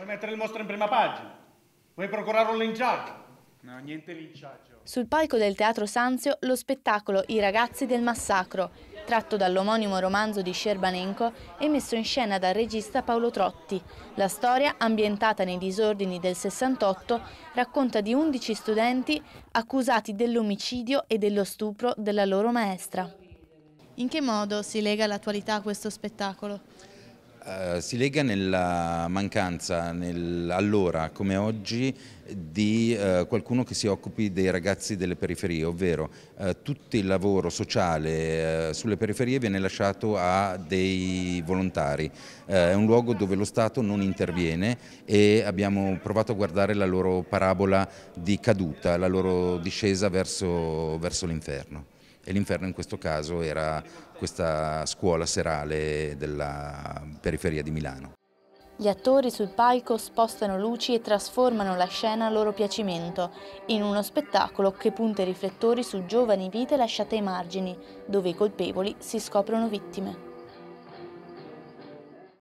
Vuoi mettere il mostro in prima pagina? Vuoi procurare un linciaggio? No, niente linciaggio. Sul palco del Teatro Sanzio lo spettacolo I ragazzi del massacro, tratto dall'omonimo romanzo di Scerbanenko e messo in scena dal regista Paolo Trotti. La storia, ambientata nei disordini del 68, racconta di 11 studenti accusati dell'omicidio e dello stupro della loro maestra. In che modo si lega l'attualità a questo spettacolo? Eh, si lega nella mancanza, nel, allora come oggi, di eh, qualcuno che si occupi dei ragazzi delle periferie, ovvero eh, tutto il lavoro sociale eh, sulle periferie viene lasciato a dei volontari. Eh, è un luogo dove lo Stato non interviene e abbiamo provato a guardare la loro parabola di caduta, la loro discesa verso, verso l'inferno e l'inferno in questo caso era questa scuola serale della periferia di Milano. Gli attori sul palco spostano luci e trasformano la scena a loro piacimento, in uno spettacolo che punta i riflettori su giovani vite lasciate ai margini, dove i colpevoli si scoprono vittime.